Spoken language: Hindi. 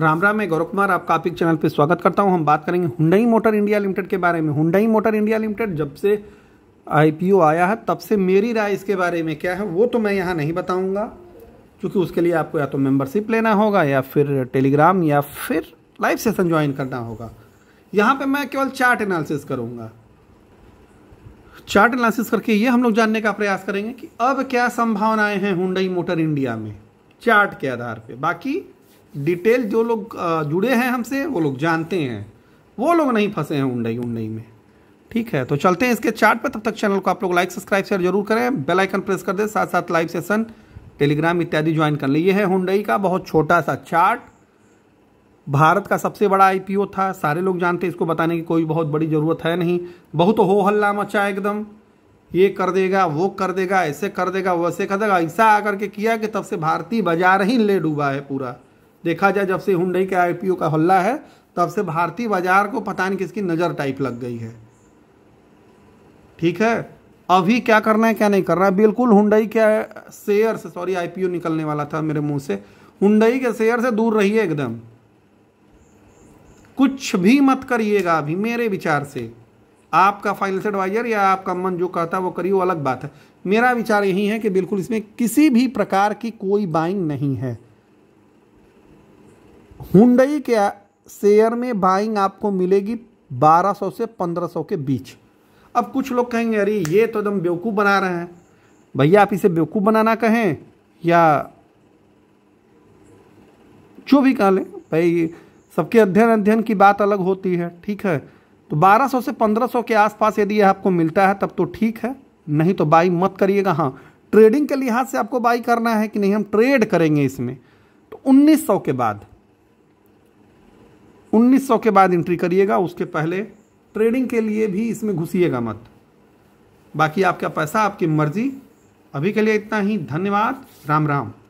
राम राम मैं गौरव कुमार आपका आप चैनल पर स्वागत करता हूं हम बात करेंगे हुंडई मोटर इंडिया लिमिटेड के बारे में हुंडई मोटर इंडिया लिमिटेड जब से आईपीओ आया है तब से मेरी राय इसके बारे में क्या है वो तो मैं यहाँ नहीं बताऊँगा क्योंकि उसके लिए आपको या तो मेंबरशिप लेना होगा या फिर टेलीग्राम या फिर लाइव सेशन ज्वाइन करना होगा यहाँ पर मैं केवल चार्ट एनालिसिस करूँगा चार्ट एनालिसिस करके ये हम लोग जानने का प्रयास करेंगे कि अब क्या संभावनाएं हैं हुंडई मोटर इंडिया में चार्ट के आधार पर बाकी डिटेल जो लोग जुड़े हैं हमसे वो लोग जानते हैं वो लोग नहीं फंसे हैं उंडई उंडई में ठीक है तो चलते हैं इसके चार्ट पर तब तक चैनल को आप लोग लाइक सब्सक्राइब शेयर जरूर करें बेल आइकन प्रेस कर दें साथ साथ लाइव सेशन टेलीग्राम इत्यादि ज्वाइन कर लें ये है हुंडई का बहुत छोटा सा चार्ट भारत का सबसे बड़ा आईपीओ था सारे लोग जानते इसको बताने की कोई बहुत बड़ी ज़रूरत है नहीं बहुत हो हल्ला मचा एकदम ये कर देगा वो कर देगा ऐसे कर देगा वैसे कर देगा ऐसा आकर के किया कि तब से भारतीय बाजार ही ले डूबा है पूरा देखा जाए जब से हुंडई के आईपीओ का हल्ला है तब से भारतीय बाजार को पता नहीं किसकी नज़र टाइप लग गई है ठीक है अभी क्या करना है क्या नहीं करना है बिल्कुल हुंडई के शेयर से सॉरी आईपीओ निकलने वाला था मेरे मुंह से हुंडई के शेयर से दूर रहिए एकदम कुछ भी मत करिएगा अभी मेरे विचार से आपका फाइनेंस एडवाइजर या आपका मन जो कहता है वो करिए वो अलग बात है मेरा विचार यही है कि बिल्कुल इसमें किसी भी प्रकार की कोई बाइंग नहीं है हुंडई के शेयर में बाइंग आपको मिलेगी 1200 से 1500 के बीच अब कुछ लोग कहेंगे अरे ये तो एकदम बेवकूफ़ बना रहे हैं भैया आप इसे बेवकूफ़ बनाना कहें या जो भी कह लें भाई सबके अध्ययन अध्ययन की बात अलग होती है ठीक है तो 1200 से 1500 के आसपास यदि आपको मिलता है तब तो ठीक है नहीं तो बाई मत करिएगा हाँ ट्रेडिंग के लिहाज से आपको बाई करना है कि नहीं हम ट्रेड करेंगे इसमें तो 1900 के बाद 1900 के बाद एंट्री करिएगा उसके पहले ट्रेडिंग के लिए भी इसमें घुसिएगा मत बाकी आपका पैसा आपकी मर्जी अभी के लिए इतना ही धन्यवाद राम राम